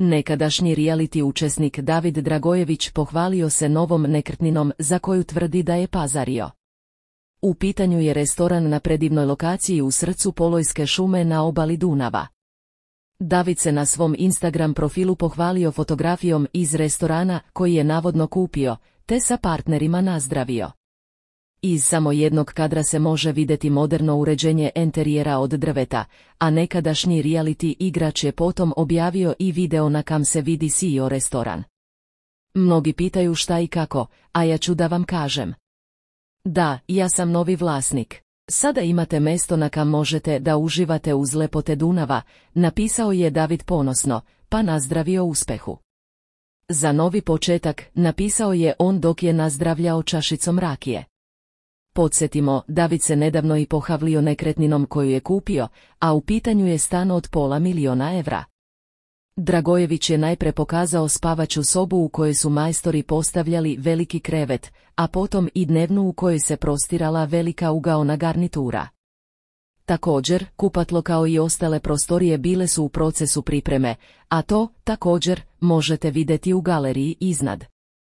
Nekadašnji reality učesnik David Dragojević pohvalio se novom nekrtninom za koju tvrdi da je pazario. U pitanju je restoran na predivnoj lokaciji u srcu Polojske šume na obali Dunava. David se na svom Instagram profilu pohvalio fotografijom iz restorana koji je navodno kupio, te sa partnerima nazdravio. Iz samo jednog kadra se može vidjeti moderno uređenje enterijera od drveta, a nekadašnji reality igrač je potom objavio i video na kam se vidi CEO restoran. Mnogi pitaju šta i kako, a ja ću da vam kažem. Da, ja sam novi vlasnik. Sada imate mesto na kam možete da uživate uz lepote Dunava, napisao je David ponosno, pa nazdravio uspehu. Za novi početak napisao je on dok je nazdravljao čašicom rakije. Podsjetimo, David se nedavno i pohavlio nekretninom koju je kupio, a u pitanju je stan od pola miliona evra. Dragojević je najpre pokazao spavaću sobu u kojoj su majstori postavljali veliki krevet, a potom i dnevnu u kojoj se prostirala velika ugaona garnitura. Također, kupatlo kao i ostale prostorije bile su u procesu pripreme, a to, također, možete vidjeti u galeriji iznad.